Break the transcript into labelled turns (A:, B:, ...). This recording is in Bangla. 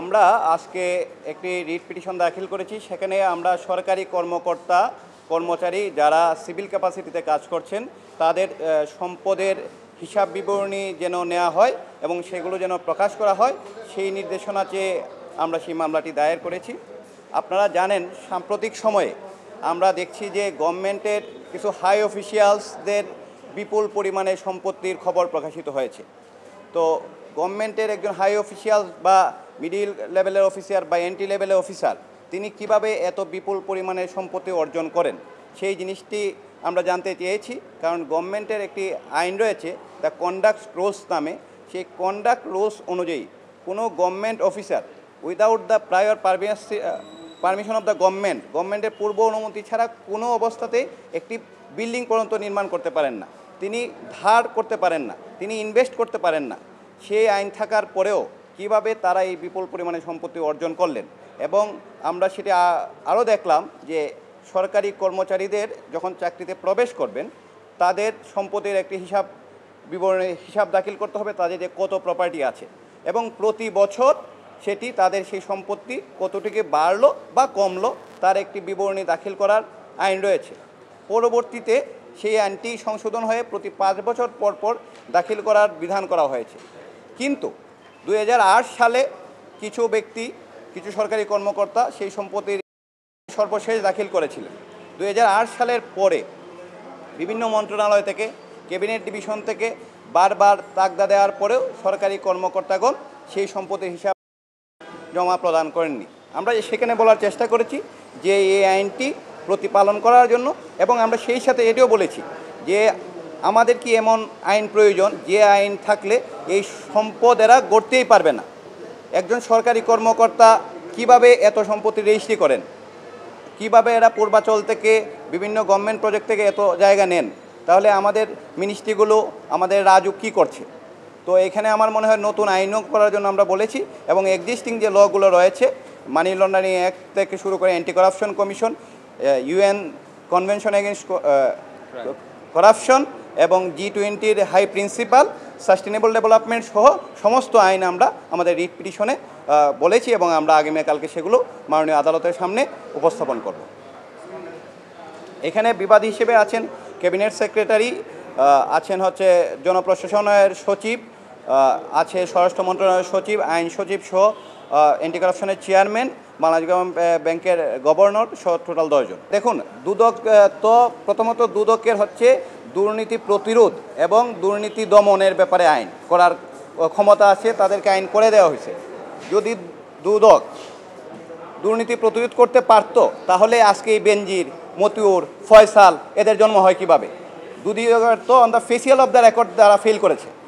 A: আমরা আজকে একটি রিট পিটিশন দাখিল করেছি সেখানে আমরা সরকারি কর্মকর্তা কর্মচারী যারা সিভিল ক্যাপাসিটিতে কাজ করছেন তাদের সম্পদের হিসাব বিবরণী যেন নেওয়া হয় এবং সেগুলো যেন প্রকাশ করা হয় সেই নির্দেশনা চেয়ে আমরা সেই মামলাটি দায়ের করেছি আপনারা জানেন সাম্প্রতিক সময়ে আমরা দেখছি যে গভর্নমেন্টের কিছু হাই অফিসিয়ালসদের বিপুল পরিমাণে সম্পত্তির খবর প্রকাশিত হয়েছে তো গভর্নমেন্টের একজন হাই অফিসিয়ালস বা মিডিল লেভেলের অফিসার বা এন্ট্রি লেভেলের অফিসার তিনি কিভাবে এত বিপুল পরিমাণে সম্পত্তি অর্জন করেন সেই জিনিসটি আমরা জানতে চেয়েছি কারণ গভর্নমেন্টের একটি আইন রয়েছে দ্য কন্ডাক্ট রোলস নামে সেই কন্ডাক্ট রোলস অনুযায়ী কোনো government officer without the prior permission of the government গভর্নমেন্টের পূর্ব অনুমতি ছাড়া কোনো অবস্থাতে একটি বিল্ডিং পর্যন্ত নির্মাণ করতে পারেন না তিনি ধার করতে পারেন না তিনি ইনভেস্ট করতে পারেন না সেই আইন থাকার পরেও কিভাবে তারা এই বিপুল পরিমাণে সম্পত্তি অর্জন করলেন এবং আমরা সেটা আরও দেখলাম যে সরকারি কর্মচারীদের যখন চাকরিতে প্রবেশ করবেন তাদের সম্পদের একটি হিসাব বিবরণে হিসাব দাখিল করতে হবে তাদের যে কত প্রপার্টি আছে এবং প্রতি বছর সেটি তাদের সেই সম্পত্তি কতটিকে বাড়লো বা কমলো তার একটি বিবরণী দাখিল করার আইন রয়েছে পরবর্তীতে সেই আইনটি সংশোধন হয়ে প্রতি পাঁচ বছর পর পর দাখিল করার বিধান করা হয়েছে কিন্তু দুই সালে কিছু ব্যক্তি কিছু সরকারি কর্মকর্তা সেই সম্পত্তির সর্বশেষ দাখিল করেছিলেন দুই সালের পরে বিভিন্ন মন্ত্রণালয় থেকে ক্যাবিনেট ডিভিশন থেকে বারবার তাগদা দেওয়ার পরেও সরকারি কর্মকর্তাগণ সেই সম্পত্তির হিসাব জমা প্রদান করেননি আমরা সেখানে বলার চেষ্টা করেছি যে এই আইনটি প্রতিপালন করার জন্য এবং আমরা সেই সাথে এটিও বলেছি যে আমাদের কি এমন আইন প্রয়োজন যে আইন থাকলে এই সম্পদ এরা গড়তেই পারবে না একজন সরকারি কর্মকর্তা কিভাবে এত সম্পত্তি রেজিস্ট্রি করেন কিভাবে এরা পূর্বাচল থেকে বিভিন্ন গভর্নমেন্ট প্রজেক্ট থেকে এত জায়গা নেন তাহলে আমাদের মিনিস্ট্রিগুলো আমাদের রাজু কি করছে তো এখানে আমার মনে হয় নতুন আইনও করার জন্য আমরা বলেছি এবং এক্সিস্টিং যে লগুলো রয়েছে মানি লন্ডারিং অ্যাক্ট থেকে শুরু করে anti corruption commission UN convention against corruption এবং জি টোয়েন্টির হাই প্রিন্সিপাল সাস্টেনেবল ডেভেলপমেন্ট সহ সমস্ত আইন আমরা আমাদের রিট পিটিশনে বলেছি এবং আমরা আগামীকালকে সেগুলো মাননীয় আদালতের সামনে উপস্থাপন করব এখানে বিবাদ হিসেবে আছেন ক্যাবিনেট সেক্রেটারি আছেন হচ্ছে জনপ্রশাসনের সচিব আছে স্বরাষ্ট্র মন্ত্রণালয়ের সচিব আইন সচিব সহ অ্যান্টি করাপশনের চেয়ারম্যান বাংলাদেশ ব্যাংকের গভর্নর সহ টোটাল দশজন দেখুন দুদক তো প্রথমত দুদকের হচ্ছে দুর্নীতি প্রতিরোধ এবং দুর্নীতি দমনের ব্যাপারে আইন করার ক্ষমতা আছে তাদেরকে আইন করে দেওয়া হয়েছে যদি দুদক দুর্নীতি প্রতিরোধ করতে পারত তাহলে আজকে এই বেনজির মতিউর ফয়সাল এদের জন্ম হয় কিভাবে দুদীয়গর তো on the facial of the record দ্বারা ফেল করেছে